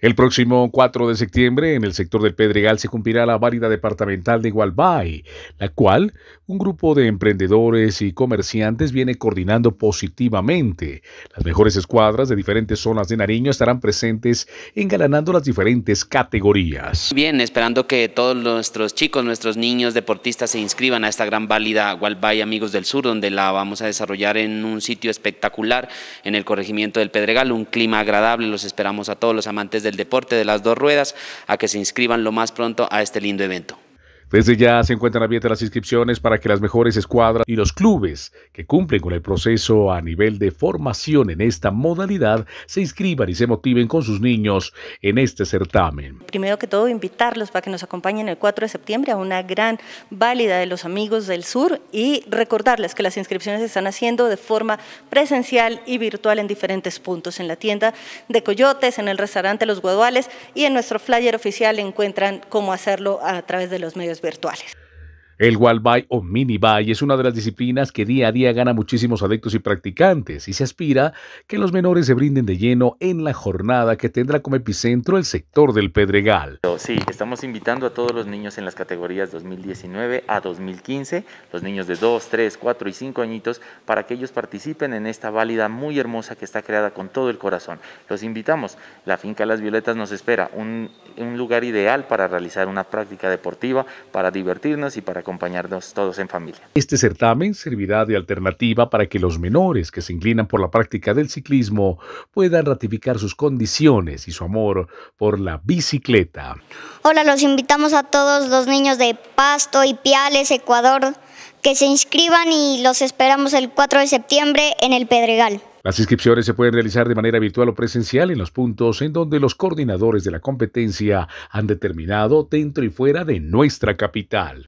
El próximo 4 de septiembre, en el sector del Pedregal, se cumplirá la válida departamental de Gualbay, la cual un grupo de emprendedores y comerciantes viene coordinando positivamente. Las mejores escuadras de diferentes zonas de Nariño estarán presentes engalanando las diferentes categorías. Bien, esperando que todos nuestros chicos, nuestros niños deportistas se inscriban a esta gran válida Gualbay Amigos del Sur, donde la vamos a desarrollar en un sitio espectacular en el corregimiento del Pedregal, un clima agradable, los esperamos a todos los amantes de del deporte de las dos ruedas a que se inscriban lo más pronto a este lindo evento. Desde ya se encuentran abiertas las inscripciones para que las mejores escuadras y los clubes que cumplen con el proceso a nivel de formación en esta modalidad se inscriban y se motiven con sus niños en este certamen. Primero que todo, invitarlos para que nos acompañen el 4 de septiembre a una gran válida de los amigos del sur y recordarles que las inscripciones se están haciendo de forma presencial y virtual en diferentes puntos, en la tienda de Coyotes, en el restaurante Los Guaduales y en nuestro flyer oficial encuentran cómo hacerlo a través de los medios virtuales. El Walby o mini es una de las disciplinas que día a día gana muchísimos adeptos y practicantes y se aspira que los menores se brinden de lleno en la jornada que tendrá como epicentro el sector del Pedregal. Sí, estamos invitando a todos los niños en las categorías 2019 a 2015, los niños de 2, 3, 4 y 5 añitos, para que ellos participen en esta válida muy hermosa que está creada con todo el corazón. Los invitamos. La finca Las Violetas nos espera, un, un lugar ideal para realizar una práctica deportiva, para divertirnos y para acompañarnos todos en familia. Este certamen servirá de alternativa para que los menores que se inclinan por la práctica del ciclismo puedan ratificar sus condiciones y su amor por la bicicleta. Hola, los invitamos a todos los niños de Pasto y Piales, Ecuador, que se inscriban y los esperamos el 4 de septiembre en el Pedregal. Las inscripciones se pueden realizar de manera virtual o presencial en los puntos en donde los coordinadores de la competencia han determinado dentro y fuera de nuestra capital.